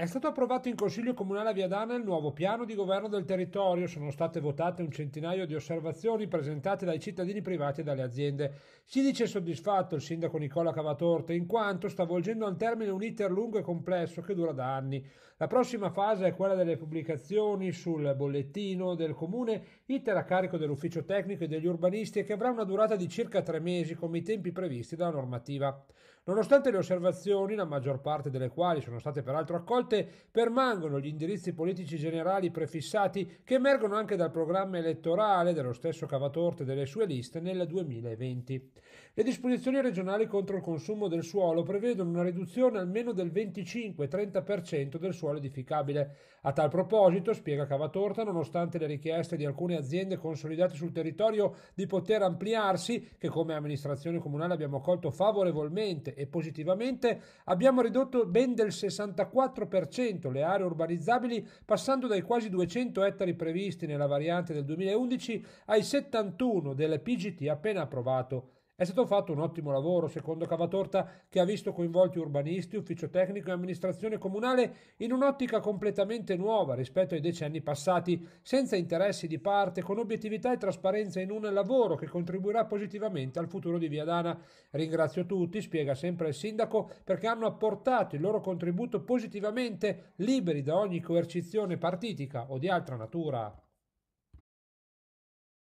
È stato approvato in Consiglio Comunale a Viadana il nuovo piano di governo del territorio, sono state votate un centinaio di osservazioni presentate dai cittadini privati e dalle aziende. Si dice soddisfatto il sindaco Nicola Cavatorte in quanto sta volgendo al termine un iter lungo e complesso che dura da anni. La prossima fase è quella delle pubblicazioni sul bollettino del comune, iter a carico dell'ufficio tecnico e degli urbanisti e che avrà una durata di circa tre mesi come i tempi previsti dalla normativa. Nonostante le osservazioni, la maggior parte delle quali sono state peraltro accolte, Conte permangono gli indirizzi politici generali prefissati che emergono anche dal programma elettorale dello stesso Cavatorte e delle sue liste nel 2020. Le disposizioni regionali contro il consumo del suolo prevedono una riduzione almeno del 25-30% del suolo edificabile. A tal proposito, spiega Cavatorta, nonostante le richieste di alcune aziende consolidate sul territorio di poter ampliarsi, che come amministrazione comunale abbiamo accolto favorevolmente e positivamente, abbiamo ridotto ben del 64% 50% le aree urbanizzabili passando dai quasi 200 ettari previsti nella variante del 2011 ai 71 del PGT appena approvato. È stato fatto un ottimo lavoro, secondo Cavatorta, che ha visto coinvolti urbanisti, ufficio tecnico e amministrazione comunale in un'ottica completamente nuova rispetto ai decenni passati, senza interessi di parte, con obiettività e trasparenza in un lavoro che contribuirà positivamente al futuro di Viadana. Ringrazio tutti, spiega sempre il sindaco, perché hanno apportato il loro contributo positivamente, liberi da ogni coercizione partitica o di altra natura.